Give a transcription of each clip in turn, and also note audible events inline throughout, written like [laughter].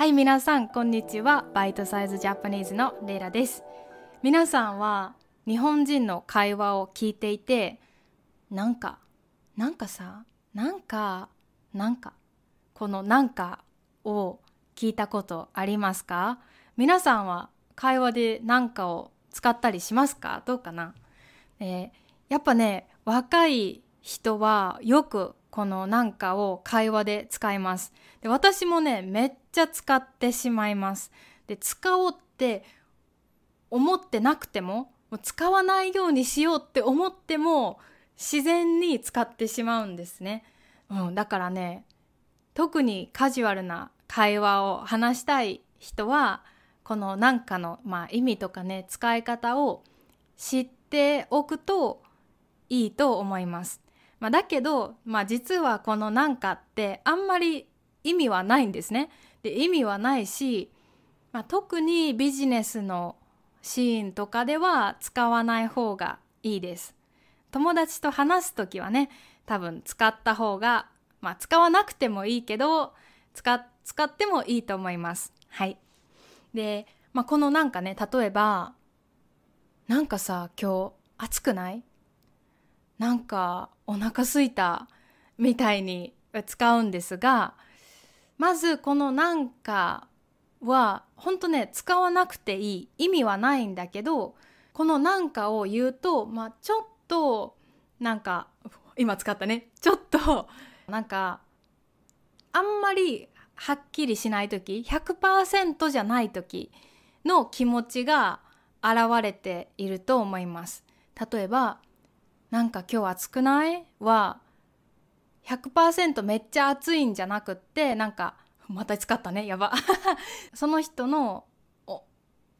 はい皆さんこんにちはバイトサイズジャパニーズのレイラです皆さんは日本人の会話を聞いていてなんかなんかさなんかなんかこのなんかを聞いたことありますか皆さんは会話でなんかを使ったりしますかどうかな、えー、やっぱね若い人はよくこのなんかを会話で使います。で私もねめっちゃ使ってしまいます。で使おうって思ってなくてももう使わないようにしようって思っても自然に使ってしまうんですね。うん、だからね特にカジュアルな会話を話したい人はこの何かの、まあ、意味とかね使い方を知っておくといいと思います。まあ、だけど、まあ、実はこのなんかってあんまり意味はないんですね。で意味はないし、まあ、特にビジネスのシーンとかでは使わない方がいいです。友達と話す時はね多分使った方が、まあ、使わなくてもいいけど使使ってもいいと思います。はい、で、まあ、このなんかね例えば「なんかさ今日暑くない?」なんかお腹すいたみたいに使うんですがまずこの「なんか」は本当ね使わなくていい意味はないんだけどこの「なんか」を言うと、まあ、ちょっとなんか今使ったねちょっとなんかあんまりはっきりしない時100%じゃない時の気持ちが現れていると思います。例えばなんか今日暑くないは100%めっちゃ暑いんじゃなくってなんかまた使ったねやば [laughs] その人の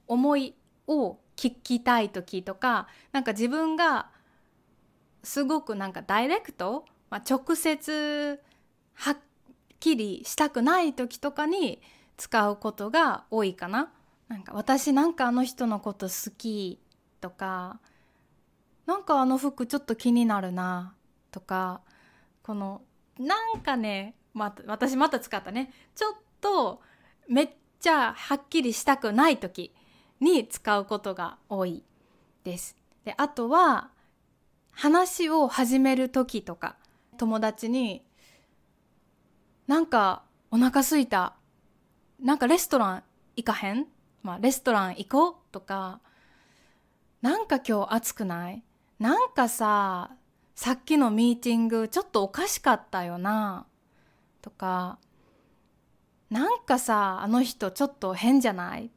思いを聞きたい時とかなんか自分がすごくなんかダイレクト、まあ、直接はっきりしたくない時とかに使うことが多いかな。なんか私なんかあの人のこと好きとかなんかあの服ちょっと気になるなとかこのなんかね、ま、た私また使ったねちょっとめっちゃはっきりしたくない時に使うことが多いです。であとは話を始める時とか友達になんかお腹すいたなんかレストラン行かへん、まあ、レストラン行こうとかなんか今日暑くないなんかささっきのミーティングちょっとおかしかったよなとかなんかさあの人ちょっと変じゃない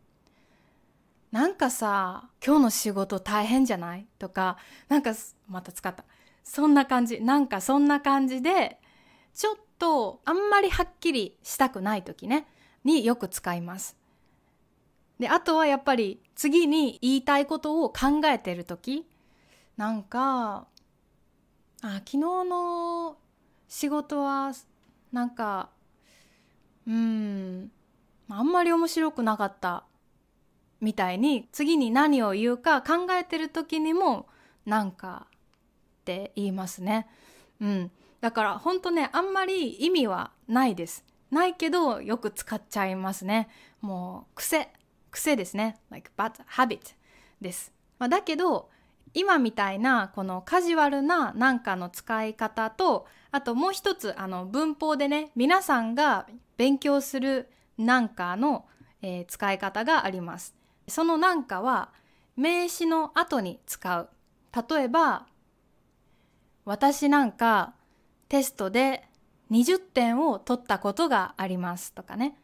なんかさ今日の仕事大変じゃないとかなんかまた使ったそんな感じなんかそんな感じでちょっとあんまりはっきりしたくない時ねによく使います。であとはやっぱり次に言いたいことを考えてる時なんかあ昨日の仕事はなんかうんあんまり面白くなかったみたいに次に何を言うか考えてる時にもなんかって言いますね。うん、だから本当ねあんまり意味はないです。ないけどよく使っちゃいますね。もう癖癖ですね。like bad habit です。まあ、だけど今みたいなこのカジュアルななんかの使い方とあともう一つあの文法でね皆さんが勉強するなんかの、えー、使い方があります。そのなんかは名詞の後に使う。例えば私なんかテストで20点を取ったことがありますとかね。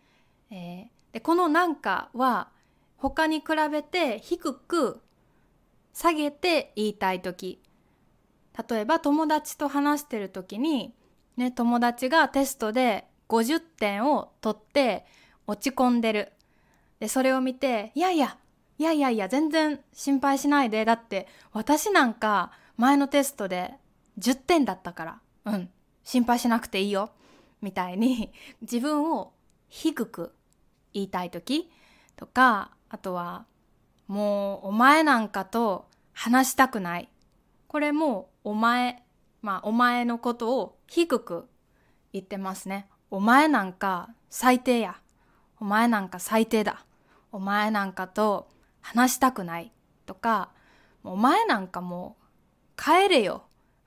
えー、でこのなんかは他に比べて低く下げて言いたい時例えば友達と話してる時に、ね、友達がテストで50点を取って落ち込んでるでそれを見て「いやいやいやいやいや全然心配しないでだって私なんか前のテストで10点だったからうん心配しなくていいよ」みたいに自分を低く言いたい時とかあとは「もうお前なんかと話したくない。これも、お前、まあ、お前のことを低く言ってますね。お前なんか最低や。お前なんか最低だ。お前なんかと話したくない。とか、お前なんかもう帰れよ。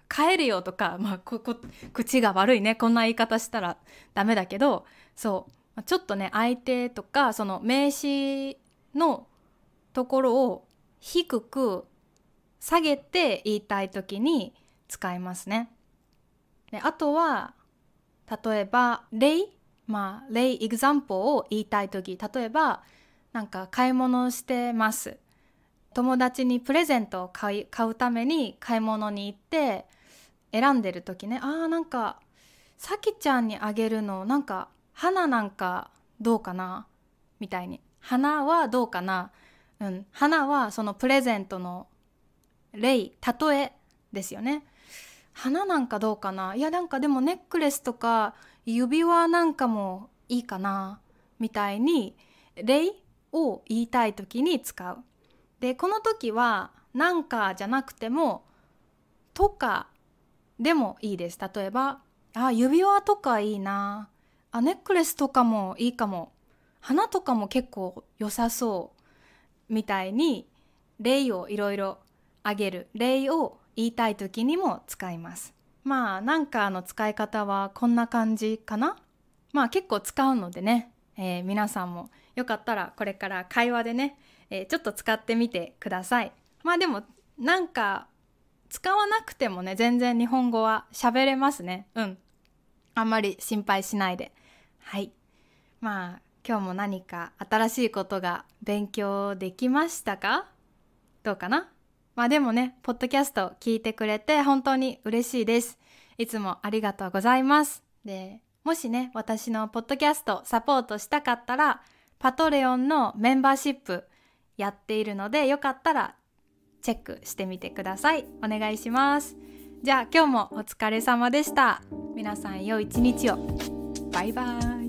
帰れよとか、まあ、ここ、口が悪いね。こんな言い方したらダメだけど、そう。ちょっとね、相手とか、その名詞のところを低く下げて言いたい時に使いますね。であとは例えば例まあ例 example を言いたい時例えばなんか買い物してます友達にプレゼントを買い買うために買い物に行って選んでる時ねあーなんかさきちゃんにあげるのなんか花なんかどうかなみたいに花はどうかなうん花はそのプレゼントのとえですよね花なんかどうかないやなんかでもネックレスとか指輪なんかもいいかなみたいにいを言いたい時に使うでこの時はなんかじゃなくてもとかでもいいです例えばあ指輪とかいいなあネックレスとかもいいかも花とかも結構良さそうみたいに例をいろいろあげる礼を言いたい時にも使いますまあなんかの使い方はこんな感じかなまあ結構使うのでね、えー、皆さんもよかったらこれから会話でね、えー、ちょっと使ってみてくださいまあでもなんか使わなくてもね全然日本語は喋れますねうんあんまり心配しないではいまあ今日も何か新しいことが勉強できましたかどうかなまあでもね、ポッドキャスト聞いてくれて本当に嬉しいです。いつもありがとうございます。で、もしね、私のポッドキャストサポートしたかったら、パトレオンのメンバーシップやっているので、よかったらチェックしてみてください。お願いします。じゃあ今日もお疲れ様でした。皆さん良い一日を。バイバイ。